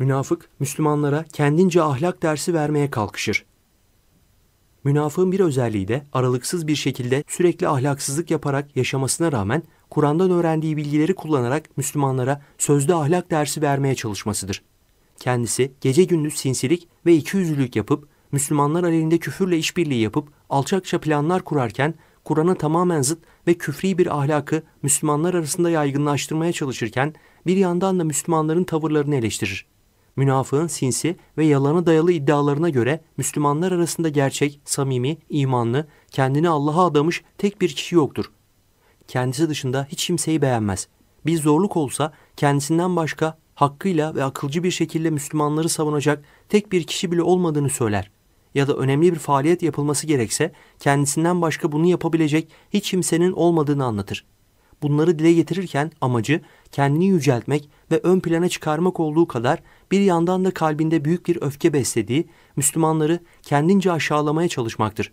Münafık Müslümanlara kendince ahlak dersi vermeye kalkışır. Münafığın bir özelliği de aralıksız bir şekilde sürekli ahlaksızlık yaparak yaşamasına rağmen Kur'an'dan öğrendiği bilgileri kullanarak Müslümanlara sözde ahlak dersi vermeye çalışmasıdır. Kendisi gece gündüz sinsilik ve ikiyüzlülük yapıp Müslümanlar aleyhinde küfürle işbirliği yapıp alçakça planlar kurarken Kur'an'a tamamen zıt ve küfri bir ahlakı Müslümanlar arasında yaygınlaştırmaya çalışırken bir yandan da Müslümanların tavırlarını eleştirir. Münafığın sinsi ve yalanı dayalı iddialarına göre Müslümanlar arasında gerçek, samimi, imanlı, kendini Allah'a adamış tek bir kişi yoktur. Kendisi dışında hiç kimseyi beğenmez. Bir zorluk olsa kendisinden başka hakkıyla ve akılcı bir şekilde Müslümanları savunacak tek bir kişi bile olmadığını söyler. Ya da önemli bir faaliyet yapılması gerekse kendisinden başka bunu yapabilecek hiç kimsenin olmadığını anlatır. Bunları dile getirirken amacı kendini yüceltmek ve ön plana çıkarmak olduğu kadar bir yandan da kalbinde büyük bir öfke beslediği Müslümanları kendince aşağılamaya çalışmaktır.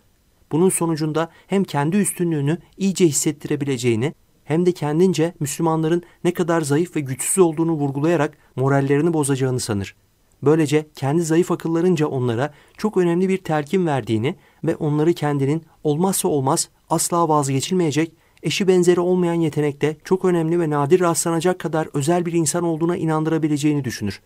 Bunun sonucunda hem kendi üstünlüğünü iyice hissettirebileceğini hem de kendince Müslümanların ne kadar zayıf ve güçsüz olduğunu vurgulayarak morallerini bozacağını sanır. Böylece kendi zayıf akıllarınca onlara çok önemli bir telkin verdiğini ve onları kendinin olmazsa olmaz asla vazgeçilmeyecek eşi benzeri olmayan yetenekte çok önemli ve nadir rastlanacak kadar özel bir insan olduğuna inandırabileceğini düşünür.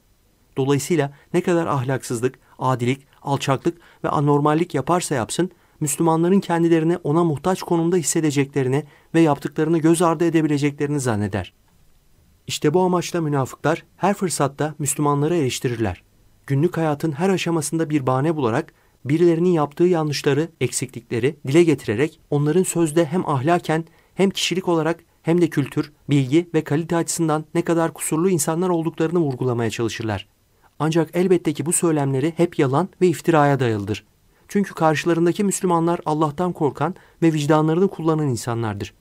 Dolayısıyla ne kadar ahlaksızlık, adilik, alçaklık ve anormallik yaparsa yapsın, Müslümanların kendilerini ona muhtaç konumda hissedeceklerini ve yaptıklarını göz ardı edebileceklerini zanneder. İşte bu amaçla münafıklar her fırsatta Müslümanları eleştirirler. Günlük hayatın her aşamasında bir bahane bularak birilerinin yaptığı yanlışları, eksiklikleri dile getirerek onların sözde hem ahlaken hem kişilik olarak hem de kültür, bilgi ve kalite açısından ne kadar kusurlu insanlar olduklarını vurgulamaya çalışırlar. Ancak elbette ki bu söylemleri hep yalan ve iftiraya dayalıdır. Çünkü karşılarındaki Müslümanlar Allah'tan korkan ve vicdanlarını kullanan insanlardır.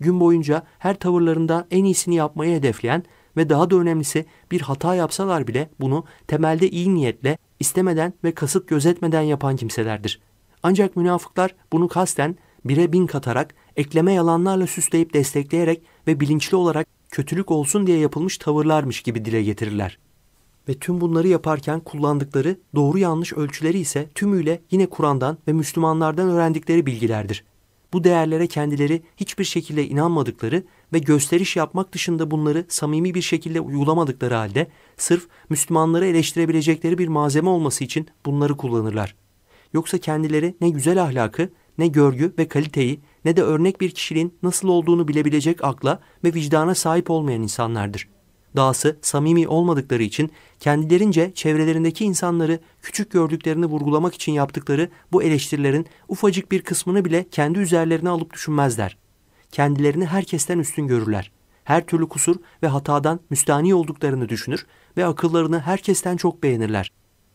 Gün boyunca her tavırlarında en iyisini yapmayı hedefleyen ve daha da önemlisi bir hata yapsalar bile bunu temelde iyi niyetle, istemeden ve kasıt gözetmeden yapan kimselerdir. Ancak münafıklar bunu kasten bire bin katarak, ekleme yalanlarla süsleyip destekleyerek ve bilinçli olarak kötülük olsun diye yapılmış tavırlarmış gibi dile getirirler. Ve tüm bunları yaparken kullandıkları doğru yanlış ölçüleri ise tümüyle yine Kur'an'dan ve Müslümanlardan öğrendikleri bilgilerdir. Bu değerlere kendileri hiçbir şekilde inanmadıkları ve gösteriş yapmak dışında bunları samimi bir şekilde uygulamadıkları halde sırf Müslümanları eleştirebilecekleri bir malzeme olması için bunları kullanırlar. Yoksa kendileri ne güzel ahlakı ne görgü ve kaliteyi ne de örnek bir kişinin nasıl olduğunu bilebilecek akla ve vicdana sahip olmayan insanlardır. Dahası samimi olmadıkları için kendilerince çevrelerindeki insanları küçük gördüklerini vurgulamak için yaptıkları bu eleştirilerin ufacık bir kısmını bile kendi üzerlerine alıp düşünmezler. Kendilerini herkesten üstün görürler. Her türlü kusur ve hatadan müstani olduklarını düşünür ve akıllarını herkesten çok beğenirler.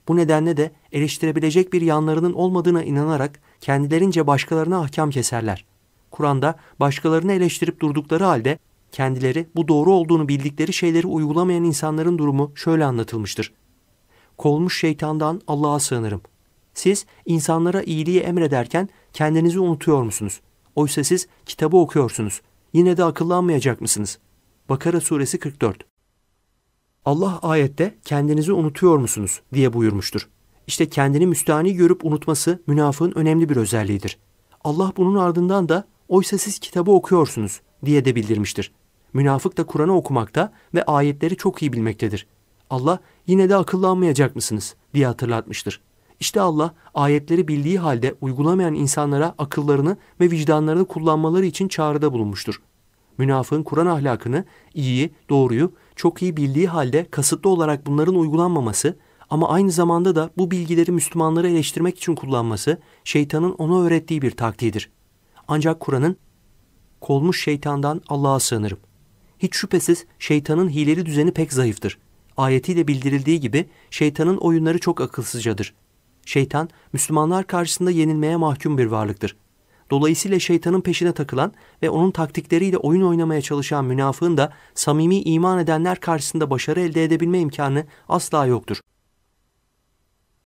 Bu nedenle de eleştirebilecek bir yanlarının olmadığına inanarak kendilerince başkalarına ahkam keserler. Kur'an'da başkalarını eleştirip durdukları halde kendileri bu doğru olduğunu bildikleri şeyleri uygulamayan insanların durumu şöyle anlatılmıştır. Kolmuş şeytandan Allah'a sığınırım. Siz insanlara iyiliği emrederken kendinizi unutuyor musunuz? Oysa siz kitabı okuyorsunuz. Yine de akıllanmayacak mısınız? Bakara suresi 44 Allah ayette kendinizi unutuyor musunuz diye buyurmuştur. İşte kendini müstahni görüp unutması münafığın önemli bir özelliğidir. Allah bunun ardından da oysa siz kitabı okuyorsunuz diye de bildirmiştir. Münafık da Kur'an'ı okumakta ve ayetleri çok iyi bilmektedir. Allah yine de akıllanmayacak mısınız diye hatırlatmıştır. İşte Allah ayetleri bildiği halde uygulamayan insanlara akıllarını ve vicdanlarını kullanmaları için çağrıda bulunmuştur. Münafığın Kur'an ahlakını, iyiyi, doğruyu çok iyi bildiği halde kasıtlı olarak bunların uygulanmaması ama aynı zamanda da bu bilgileri Müslümanları eleştirmek için kullanması şeytanın ona öğrettiği bir taktiğidir. Ancak Kur'an'ın kolmuş şeytandan Allah'a sığınırım. Hiç şüphesiz şeytanın hileri düzeni pek zayıftır. Ayetiyle bildirildiği gibi şeytanın oyunları çok akılsızcadır. Şeytan Müslümanlar karşısında yenilmeye mahkum bir varlıktır. Dolayısıyla şeytanın peşine takılan ve onun taktikleriyle oyun oynamaya çalışan münafığın da samimi iman edenler karşısında başarı elde edebilme imkanı asla yoktur.